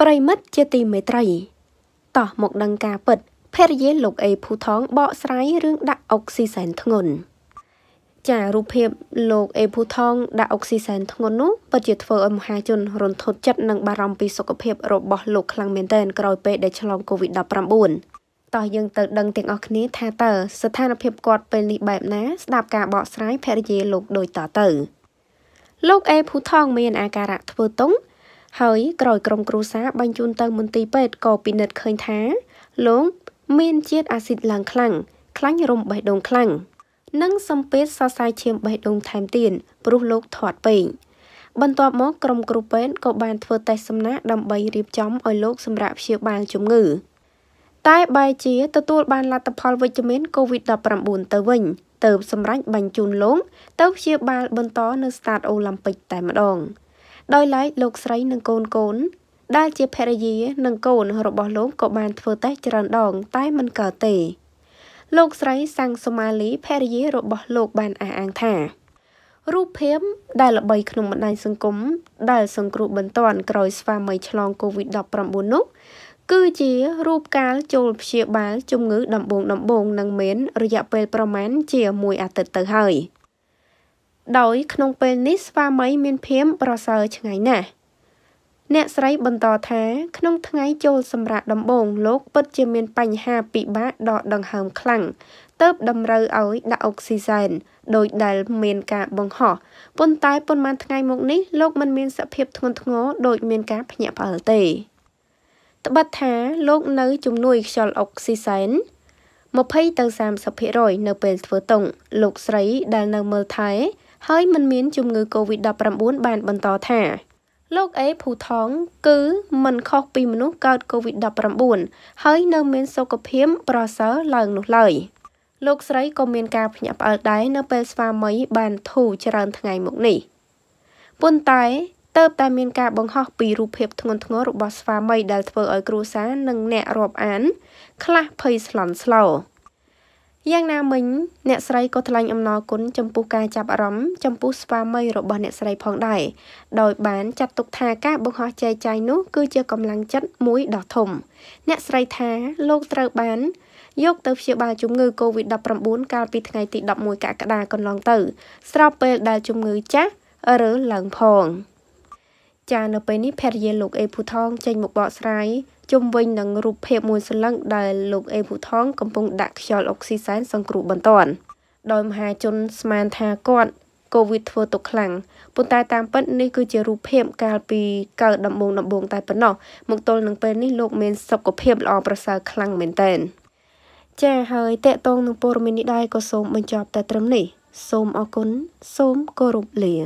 ប្រិមិត្តជាទីមេត្រីតោះមកដឹងការពិតភរិយាលោកអេភូថងបកស្រាយរឿងដាក់អុកស៊ីសែនធ្ងន់ចារូបភាពលោកអេភូថងដាក់អុកស៊ីសែនធ្ងន់នោះពិតជាធ្វើឲ្យមហាជនរន្ធត់ចិត្តនិងបារម្ភពីសុខភាពរបស់លោកខ្លាំងមែនទែនក្រោយពេលដែលឆ្លង COVID-19 តោះយើងទៅដឹងទាំងអស់គ្នាថាតើស្ថានភាពគាត់ពេលនេះបែបណាស្ដាប់ការបកស្រាយភរិយាលោកដូចតទៅលោកអេភូថងមានអាការៈធ្វើទង់ហើយក្រោយក្រុមគ្រួសារបញ្ជូនទៅមន្ទីរពេទ្យក៏ពិនិត្យឃើញថា លោក មានជាតិអាស៊ីតឡើងខ្លាំងខ្លាញ់រំបេះដូងខ្លាំងនិងសម្ពាធសរសៃឈាមបេះដូងថែមទៀតព្រោះលោកធាត់ពេកបន្ទាប់មកក្រុមគ្រូពេទ្យក៏បានធ្វើតេស្តសំណាក់ដើម្បីរៀបចំឲ្យលោកសម្រាប់ព្យាបាលជំងឺតែបែជាទទួលបានលទ្ធផលវិជ្ជមាន COVID-19 ទៅវិញទៅសម្រាប់បញ្ជូនលោកទៅព្យាបាលបន្តនៅស្តាតអូឡ িম্প ិកតែម្ដង។ដោយឡែកលោកស្រីនិងកូនកូនដែលជាភរិយានិងកូនរបស់លោកក៏បានធ្វើតេស្តច្រើនដង តែមិនកើតទេលោកស្រីសាំងសូម៉ាលីភរិយារបស់លោកបានអះអាងថារូបភាពដែលល្បីក្នុងបណ្ដាញសង្គមដែលសង្គ្រោះបន្ទាន់ក្រោយស្វាមីឆ្លង COVID-19 នោះ គឺជារូបកាលចូលព្យាបាលជំងឺដំបងដំបងនឹងមានរយៈពេលប្រមាណជាមួយអាទិត្យទៅហើយ។ដោយក្នុងពេលនេះស្វាមីមានភាពប្រសើរឆ្ងាយណាស់អ្នកស្រីបន្តថាក្នុងថ្ងៃចូលសម្រាប់ដំបងលោកពិតជាមានបញ្ហាពិបាកដកដង្ហើមខ្លាំងទើបតម្រូវឲ្យដាក់អុកស៊ីសែនដោយដែលមានការបង្ហោះប៉ុន្តែប៉ុន្មានថ្ងៃមកនេះ លោកមិនមានសភាពធ្ងន់ធ្ងរដោយមានការភ្ញាក់ផ្អើលទេត្បិតថាលោកនៅជំនួយខ្យល់អុកស៊ីសែន20ទៅ30%នៅពេលធ្វើតុងលោកស្រីដែលនៅមើលថែហើយមិនមានជំងឺ Covid-19 បានបន្តថា លោកអេភូថងគឺមិនខុសពីមនុស្សកើត Covid-19 ហើយនៅមានសុខភាពប្រសើរឡើងនោះឡើយលោកស្រីក៏មានការភ្ញាក់ផ្អើលដែរនៅពេលស្វាមី បានធូរច្រើនថ្ងៃមកនេះប៉ុន្តែតើបតែមានការបង្ហោះពីរូបភាពធ្ងន់ធ្ងររបស់ស្វាមីដែលធ្វើឲ្យគ្រួសារនិងអ្នករាប់អានខ្លះភ័យស្លន់ស្លោយ៉ាងណាមិញអ្នកស្រីក៏ថ្លែងអំណរគុណចំពោះការចាប់អារម្មណ៍ចំពោះស្វាមីរបស់អ្នកស្រីផងដែរដោយបានចាត់ទុកថាការបង្ហោះចែកចាយនោះគឺជាកម្លាំងចិត្តមួយដ៏ធំ អ្នកស្រីថាលោកត្រូវបានយកទៅព្យាបាលជំងឺ Covid-19 កាលពីថ្ងៃទី11កក្កដាកន្លងទៅ ស្របពេលដែលជំងឺចាស់រើឡើងផងចានៅពេលនេះភរិយាលោកអេភូថងចេញមកបកស្រាយជុំវិញនឹងរូបភាពមួយស្លឹងដែលលោកអេភូថងកំពុងដាក់ខ្យល់អុកស៊ីសែនសង្គ្រោះបន្ទាន់ដោយមហាជនស្មានថាគាត់កូវីដធ្វើទុកខ្លាំងប៉ុន្តែតាមពិតនេះគឺជារូបភាពកាលពីកើតដំបូងដំបូងតែប៉ុណ្ណោះមកទល់នឹងពេលនេះលោកមានសុខភាពល្អប្រសើរខ្លាំងមែនទែនចា៎ហើយតេតងនឹងព័ត៌មាននេះដែរក៏សូមបញ្ចប់តែត្រឹមនេះសូមអរគុណសូមគោរពលា